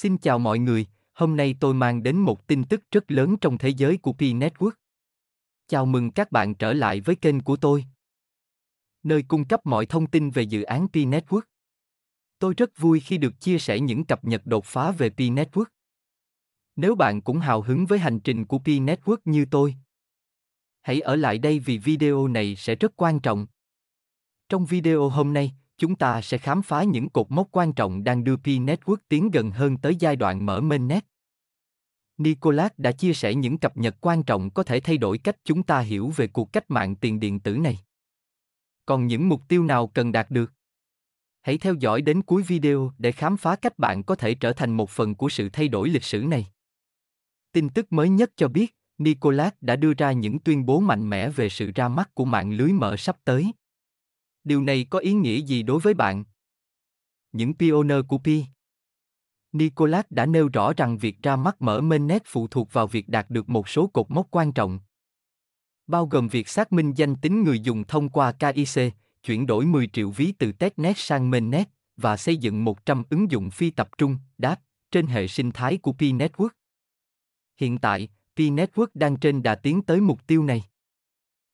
Xin chào mọi người, hôm nay tôi mang đến một tin tức rất lớn trong thế giới của P-Network. Chào mừng các bạn trở lại với kênh của tôi, nơi cung cấp mọi thông tin về dự án P-Network. Tôi rất vui khi được chia sẻ những cập nhật đột phá về P-Network. Nếu bạn cũng hào hứng với hành trình của P-Network như tôi, hãy ở lại đây vì video này sẽ rất quan trọng. Trong video hôm nay, chúng ta sẽ khám phá những cột mốc quan trọng đang đưa P-Network tiến gần hơn tới giai đoạn mở mainnet. Nicolas đã chia sẻ những cập nhật quan trọng có thể thay đổi cách chúng ta hiểu về cuộc cách mạng tiền điện tử này. Còn những mục tiêu nào cần đạt được? Hãy theo dõi đến cuối video để khám phá cách bạn có thể trở thành một phần của sự thay đổi lịch sử này. Tin tức mới nhất cho biết, Nicolas đã đưa ra những tuyên bố mạnh mẽ về sự ra mắt của mạng lưới mở sắp tới. Điều này có ý nghĩa gì đối với bạn? Những pioneer của Pi Nicolas đã nêu rõ rằng việc ra mắt mở mainnet phụ thuộc vào việc đạt được một số cột mốc quan trọng, bao gồm việc xác minh danh tính người dùng thông qua KIC, chuyển đổi 10 triệu ví từ testnet sang mainnet và xây dựng 100 ứng dụng phi tập trung, DAP, trên hệ sinh thái của Pi network Hiện tại, Pi network đang trên đà tiến tới mục tiêu này.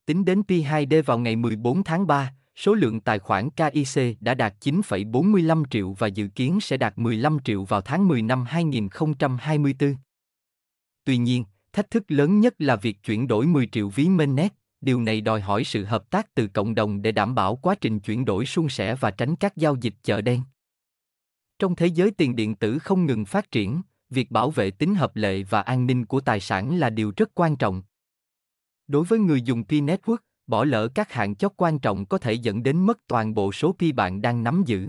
Tính đến pi 2 d vào ngày 14 tháng 3, số lượng tài khoản KIC đã đạt 9,45 triệu và dự kiến sẽ đạt 15 triệu vào tháng 10 năm 2024. Tuy nhiên, thách thức lớn nhất là việc chuyển đổi 10 triệu ví mainnet, điều này đòi hỏi sự hợp tác từ cộng đồng để đảm bảo quá trình chuyển đổi suôn sẻ và tránh các giao dịch chợ đen. Trong thế giới tiền điện tử không ngừng phát triển, việc bảo vệ tính hợp lệ và an ninh của tài sản là điều rất quan trọng. Đối với người dùng P-Network, bỏ lỡ các hạn chót quan trọng có thể dẫn đến mất toàn bộ số pi bạn đang nắm giữ.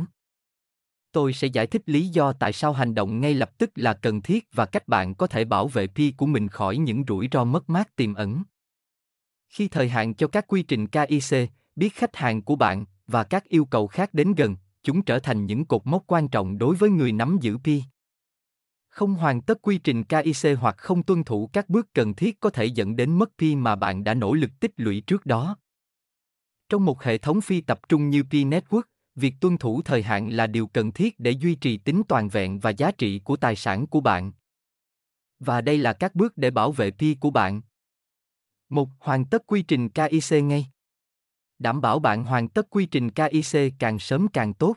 Tôi sẽ giải thích lý do tại sao hành động ngay lập tức là cần thiết và cách bạn có thể bảo vệ pi của mình khỏi những rủi ro mất mát tiềm ẩn. Khi thời hạn cho các quy trình KIC, biết khách hàng của bạn và các yêu cầu khác đến gần, chúng trở thành những cột mốc quan trọng đối với người nắm giữ pi. Không hoàn tất quy trình KIC hoặc không tuân thủ các bước cần thiết có thể dẫn đến mất pi mà bạn đã nỗ lực tích lũy trước đó. Trong một hệ thống phi tập trung như Pi Network, việc tuân thủ thời hạn là điều cần thiết để duy trì tính toàn vẹn và giá trị của tài sản của bạn. Và đây là các bước để bảo vệ Pi của bạn. 1. Hoàn tất quy trình KIC ngay. Đảm bảo bạn hoàn tất quy trình KIC càng sớm càng tốt.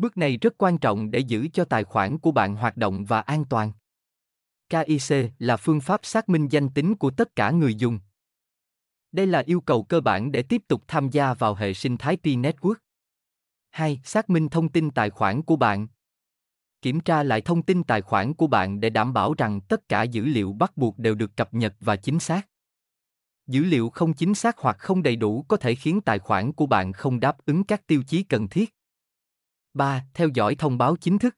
Bước này rất quan trọng để giữ cho tài khoản của bạn hoạt động và an toàn. KIC là phương pháp xác minh danh tính của tất cả người dùng. Đây là yêu cầu cơ bản để tiếp tục tham gia vào hệ sinh thái P-Network. 2. Xác minh thông tin tài khoản của bạn. Kiểm tra lại thông tin tài khoản của bạn để đảm bảo rằng tất cả dữ liệu bắt buộc đều được cập nhật và chính xác. Dữ liệu không chính xác hoặc không đầy đủ có thể khiến tài khoản của bạn không đáp ứng các tiêu chí cần thiết. 3. Theo dõi thông báo chính thức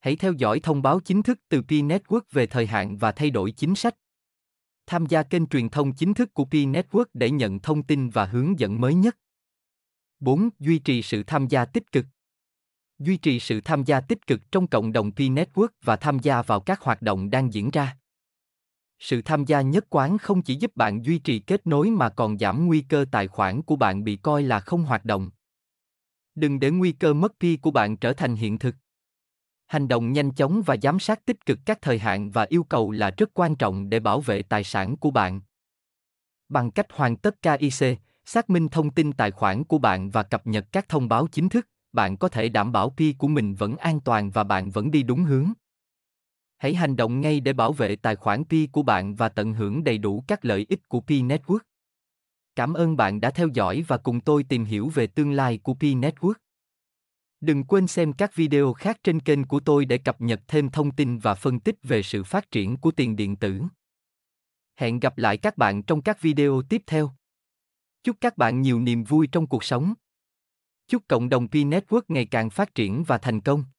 Hãy theo dõi thông báo chính thức từ P Network về thời hạn và thay đổi chính sách. Tham gia kênh truyền thông chính thức của P Network để nhận thông tin và hướng dẫn mới nhất. 4. Duy trì sự tham gia tích cực Duy trì sự tham gia tích cực trong cộng đồng P Network và tham gia vào các hoạt động đang diễn ra. Sự tham gia nhất quán không chỉ giúp bạn duy trì kết nối mà còn giảm nguy cơ tài khoản của bạn bị coi là không hoạt động. Đừng để nguy cơ mất pi của bạn trở thành hiện thực. Hành động nhanh chóng và giám sát tích cực các thời hạn và yêu cầu là rất quan trọng để bảo vệ tài sản của bạn. Bằng cách hoàn tất KIC, xác minh thông tin tài khoản của bạn và cập nhật các thông báo chính thức, bạn có thể đảm bảo pi của mình vẫn an toàn và bạn vẫn đi đúng hướng. Hãy hành động ngay để bảo vệ tài khoản pi của bạn và tận hưởng đầy đủ các lợi ích của pi network. Cảm ơn bạn đã theo dõi và cùng tôi tìm hiểu về tương lai của Pi Network. Đừng quên xem các video khác trên kênh của tôi để cập nhật thêm thông tin và phân tích về sự phát triển của tiền điện tử. Hẹn gặp lại các bạn trong các video tiếp theo. Chúc các bạn nhiều niềm vui trong cuộc sống. Chúc cộng đồng Pi Network ngày càng phát triển và thành công.